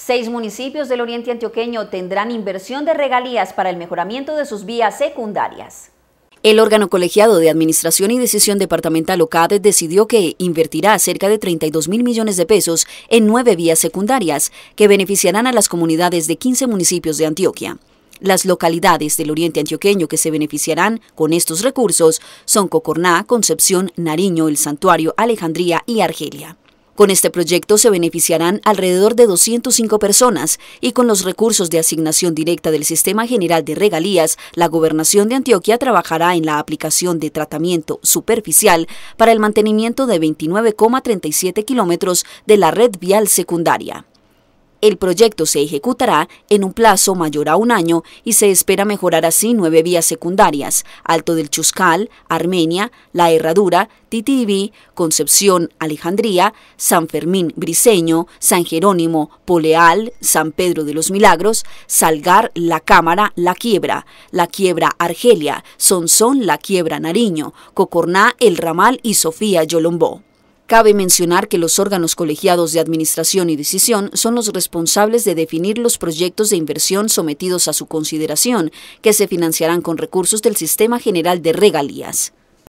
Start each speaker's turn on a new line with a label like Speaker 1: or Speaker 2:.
Speaker 1: Seis municipios del Oriente Antioqueño tendrán inversión de regalías para el mejoramiento de sus vías secundarias. El órgano colegiado de Administración y Decisión Departamental OCADE decidió que invertirá cerca de 32 mil millones de pesos en nueve vías secundarias que beneficiarán a las comunidades de 15 municipios de Antioquia. Las localidades del Oriente Antioqueño que se beneficiarán con estos recursos son Cocorná, Concepción, Nariño, El Santuario, Alejandría y Argelia. Con este proyecto se beneficiarán alrededor de 205 personas y con los recursos de asignación directa del Sistema General de Regalías, la Gobernación de Antioquia trabajará en la aplicación de tratamiento superficial para el mantenimiento de 29,37 kilómetros de la red vial secundaria. El proyecto se ejecutará en un plazo mayor a un año y se espera mejorar así nueve vías secundarias, Alto del Chuscal, Armenia, La Herradura, Titibí, Concepción, Alejandría, San Fermín Briseño, San Jerónimo, Poleal, San Pedro de los Milagros, Salgar, La Cámara, La Quiebra, La Quiebra Argelia, Sonsón, La Quiebra Nariño, Cocorná, El Ramal y Sofía Yolombó. Cabe mencionar que los órganos colegiados de administración y decisión son los responsables de definir los proyectos de inversión sometidos a su consideración, que se financiarán con recursos del Sistema General de Regalías.